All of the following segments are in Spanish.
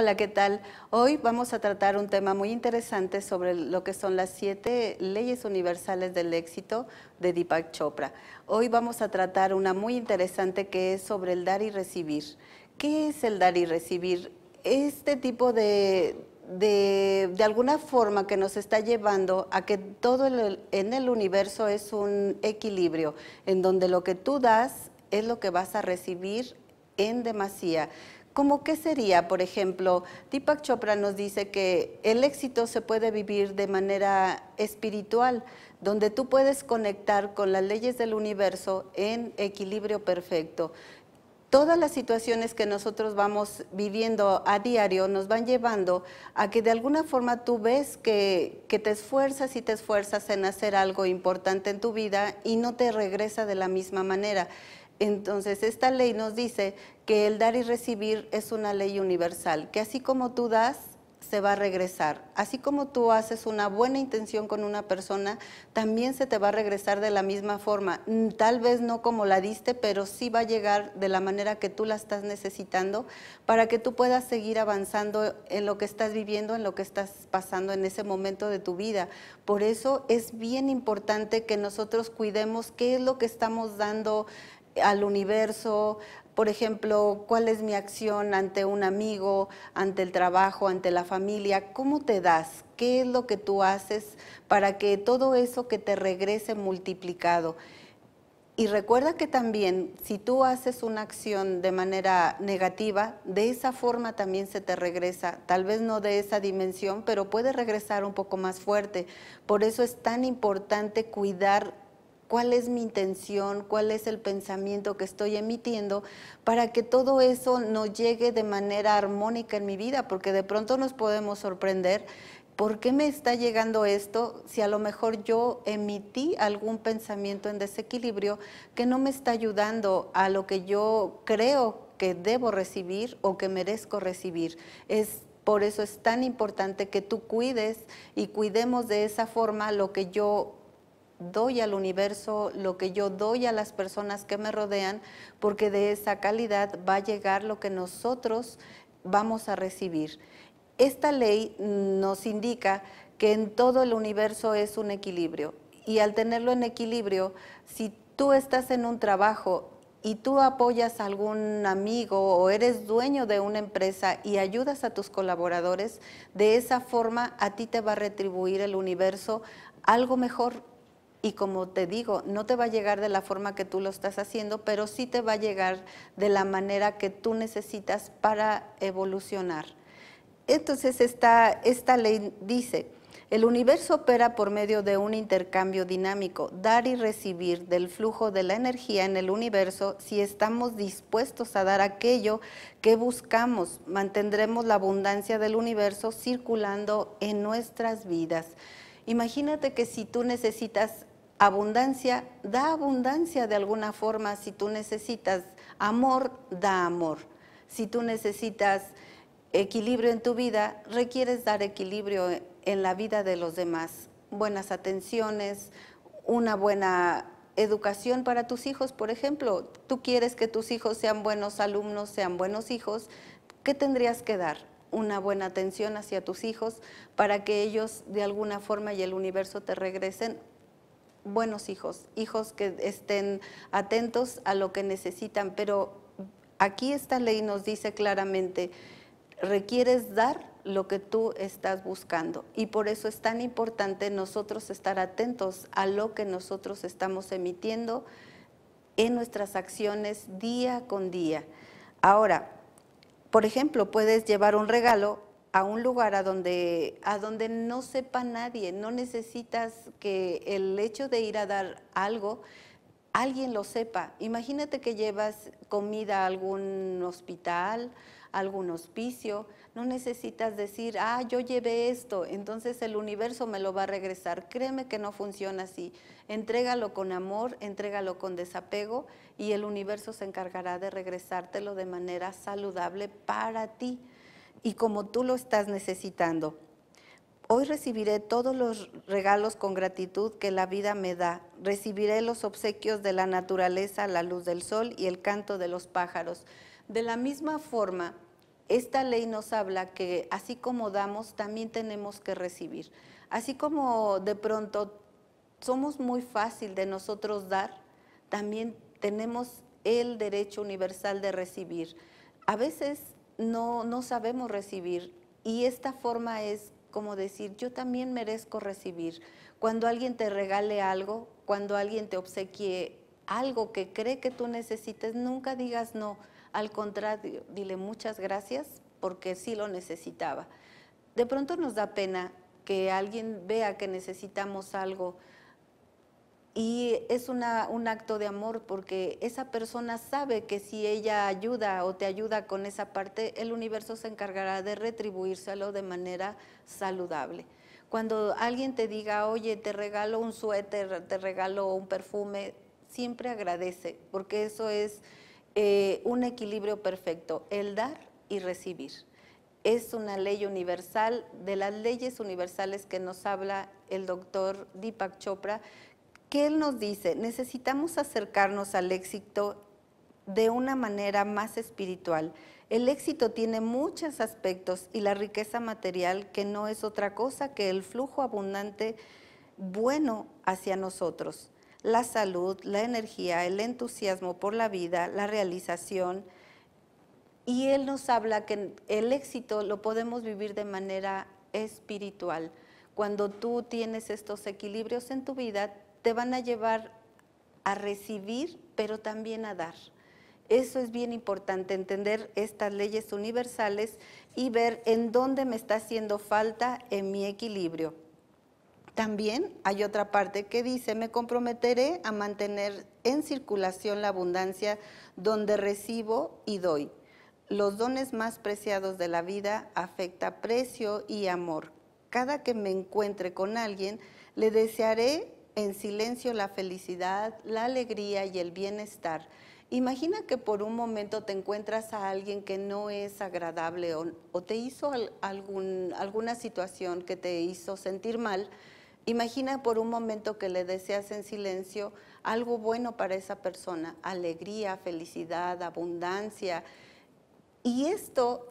Hola, ¿qué tal? Hoy vamos a tratar un tema muy interesante sobre lo que son las siete leyes universales del éxito de Deepak Chopra. Hoy vamos a tratar una muy interesante que es sobre el dar y recibir. ¿Qué es el dar y recibir? Este tipo de, de, de, alguna forma que nos está llevando a que todo en el universo es un equilibrio, en donde lo que tú das es lo que vas a recibir en demasía. ¿Cómo qué sería? Por ejemplo, Deepak Chopra nos dice que el éxito se puede vivir de manera espiritual, donde tú puedes conectar con las leyes del universo en equilibrio perfecto. Todas las situaciones que nosotros vamos viviendo a diario nos van llevando a que de alguna forma tú ves que, que te esfuerzas y te esfuerzas en hacer algo importante en tu vida y no te regresa de la misma manera. Entonces, esta ley nos dice que el dar y recibir es una ley universal, que así como tú das, se va a regresar. Así como tú haces una buena intención con una persona, también se te va a regresar de la misma forma. Mm, tal vez no como la diste, pero sí va a llegar de la manera que tú la estás necesitando para que tú puedas seguir avanzando en lo que estás viviendo, en lo que estás pasando en ese momento de tu vida. Por eso es bien importante que nosotros cuidemos qué es lo que estamos dando al universo, por ejemplo, cuál es mi acción ante un amigo, ante el trabajo, ante la familia, cómo te das, qué es lo que tú haces para que todo eso que te regrese multiplicado. Y recuerda que también si tú haces una acción de manera negativa, de esa forma también se te regresa, tal vez no de esa dimensión, pero puede regresar un poco más fuerte. Por eso es tan importante cuidar cuál es mi intención, cuál es el pensamiento que estoy emitiendo, para que todo eso no llegue de manera armónica en mi vida, porque de pronto nos podemos sorprender. ¿Por qué me está llegando esto si a lo mejor yo emití algún pensamiento en desequilibrio que no me está ayudando a lo que yo creo que debo recibir o que merezco recibir? Es por eso es tan importante que tú cuides y cuidemos de esa forma lo que yo doy al universo, lo que yo doy a las personas que me rodean, porque de esa calidad va a llegar lo que nosotros vamos a recibir. Esta ley nos indica que en todo el universo es un equilibrio y al tenerlo en equilibrio, si tú estás en un trabajo y tú apoyas a algún amigo o eres dueño de una empresa y ayudas a tus colaboradores, de esa forma a ti te va a retribuir el universo algo mejor y como te digo, no te va a llegar de la forma que tú lo estás haciendo, pero sí te va a llegar de la manera que tú necesitas para evolucionar. Entonces esta, esta ley dice, el universo opera por medio de un intercambio dinámico, dar y recibir del flujo de la energía en el universo. Si estamos dispuestos a dar aquello que buscamos, mantendremos la abundancia del universo circulando en nuestras vidas. Imagínate que si tú necesitas abundancia, da abundancia de alguna forma. Si tú necesitas amor, da amor. Si tú necesitas equilibrio en tu vida, requieres dar equilibrio en la vida de los demás. Buenas atenciones, una buena educación para tus hijos, por ejemplo. Tú quieres que tus hijos sean buenos alumnos, sean buenos hijos. ¿Qué tendrías que dar? Una buena atención hacia tus hijos para que ellos de alguna forma y el universo te regresen buenos hijos, hijos que estén atentos a lo que necesitan, pero aquí esta ley nos dice claramente, requieres dar lo que tú estás buscando y por eso es tan importante nosotros estar atentos a lo que nosotros estamos emitiendo en nuestras acciones día con día. Ahora, por ejemplo, puedes llevar un regalo a un lugar a donde, a donde no sepa nadie, no necesitas que el hecho de ir a dar algo, alguien lo sepa. Imagínate que llevas comida a algún hospital, algún hospicio, no necesitas decir, ah, yo llevé esto, entonces el universo me lo va a regresar. Créeme que no funciona así. Entrégalo con amor, entrégalo con desapego y el universo se encargará de regresártelo de manera saludable para ti y como tú lo estás necesitando. Hoy recibiré todos los regalos con gratitud que la vida me da. Recibiré los obsequios de la naturaleza, la luz del sol y el canto de los pájaros. De la misma forma, esta ley nos habla que así como damos, también tenemos que recibir. Así como de pronto somos muy fácil de nosotros dar, también tenemos el derecho universal de recibir. A veces no, sabemos recibir. Y esta forma es como decir, yo también merezco recibir. Cuando alguien te regale algo, cuando alguien te obsequie algo que cree que tú necesites, nunca digas no. Al contrario, dile muchas gracias porque sí lo necesitaba. De pronto nos da pena que alguien vea que necesitamos algo y es un acto de amor porque esa persona sabe que si ella ayuda o te ayuda con esa parte, el universo se encargará de retribuírselo de manera saludable. Cuando alguien te diga, oye, te regalo un suéter, te regalo un perfume, siempre agradece, porque eso es eh, un equilibrio perfecto, el dar y recibir es una ley universal, de las leyes universales que nos habla el doctor Deepak Chopra, que él nos dice, necesitamos acercarnos al éxito de una manera más espiritual. El éxito tiene muchos aspectos y la riqueza material que no es otra cosa que el flujo abundante bueno hacia nosotros. La salud, la energía, el entusiasmo por la vida, la realización. Y él nos habla que el éxito lo podemos vivir de manera espiritual. Cuando tú tienes estos equilibrios en tu vida, te van a llevar a recibir, pero también a dar. Eso es bien importante, entender estas leyes universales y ver en dónde me está haciendo falta en mi equilibrio. También hay otra parte que dice, me comprometeré a mantener en circulación la abundancia donde recibo y doy. Los dones más preciados de la vida afecta precio y amor. Cada que me encuentre con alguien, le desearé en silencio la felicidad, la alegría y el bienestar. Imagina que por un momento te encuentras a alguien que no es agradable o, te hizo algún, alguna situación que te hizo sentir mal. Imagina por un momento que le deseas en silencio algo bueno para esa persona, alegría, felicidad, abundancia. Y esto,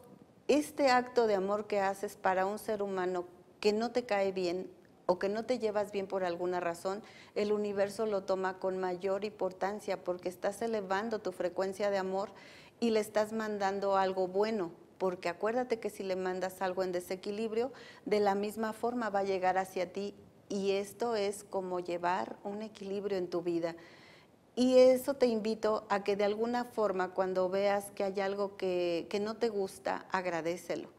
este acto de amor que haces para un ser humano que no te cae bien, o que no te llevas bien por alguna razón, el universo lo toma con mayor importancia porque estás elevando tu frecuencia de amor y le estás mandando algo bueno. Porque acuérdate que si le mandas algo en desequilibrio, de la misma forma va a llegar hacia ti. Y esto es como llevar un equilibrio en tu vida. Y eso te invito a que de alguna forma cuando veas que hay algo que, no te gusta, agradecelo.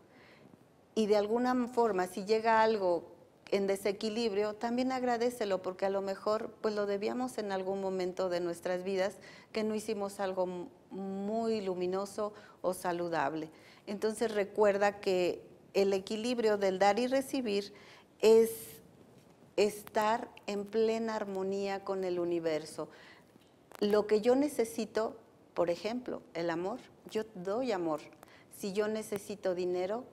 Y de alguna forma, si llega algo en desequilibrio, también agradecelo porque a lo mejor pues lo debíamos en algún momento de nuestras vidas que no hicimos algo muy luminoso o saludable. Entonces recuerda que el equilibrio del dar y recibir es estar en plena armonía con el universo. Lo que yo necesito, por ejemplo, el amor, yo doy amor. Si yo necesito dinero,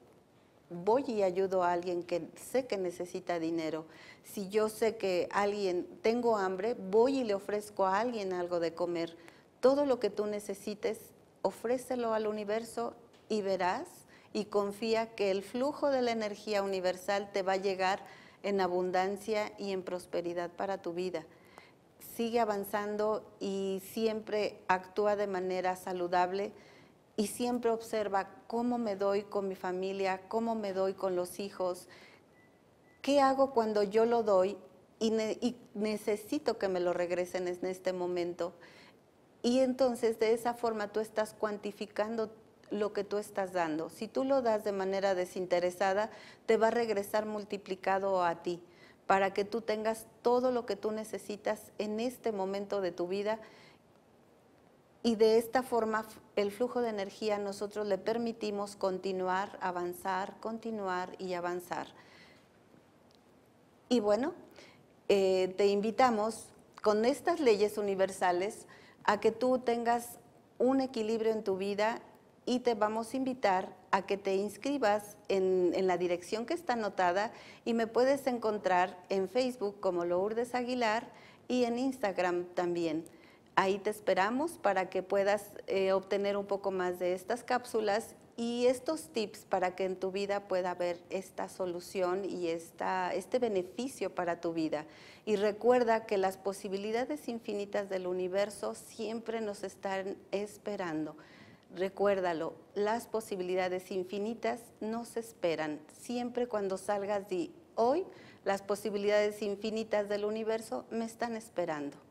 voy y ayudo a alguien que sé que necesita dinero. Si yo sé que alguien tengo hambre, voy y le ofrezco a alguien algo de comer. Todo lo que tú necesites, ofrécelo al universo y verás y confía que el flujo de la energía universal te va a llegar en abundancia y en prosperidad para tu vida. Sigue avanzando y siempre actúa de manera saludable y siempre observa cómo me doy con mi familia, cómo me doy con los hijos, qué hago cuando yo lo doy y, necesito que me lo regresen en este momento. Y entonces de esa forma tú estás cuantificando lo que tú estás dando. Si tú lo das de manera desinteresada, te va a regresar multiplicado a ti, para que tú tengas todo lo que tú necesitas en este momento de tu vida y de esta forma el flujo de energía nosotros le permitimos continuar, avanzar, continuar y avanzar. Y bueno, eh, te invitamos con estas leyes universales a que tú tengas un equilibrio en tu vida y te vamos a invitar a que te inscribas en, en la dirección que está anotada y me puedes encontrar en Facebook como Lourdes Aguilar y en Instagram también. Ahí te esperamos para que puedas eh, obtener un poco más de estas cápsulas y estos tips para que en tu vida pueda haber esta solución y esta, este beneficio para tu vida. Y recuerda que las posibilidades infinitas del universo siempre nos están esperando. Recuérdalo, las posibilidades infinitas nos esperan. Siempre cuando salgas de hoy, las posibilidades infinitas del universo me están esperando.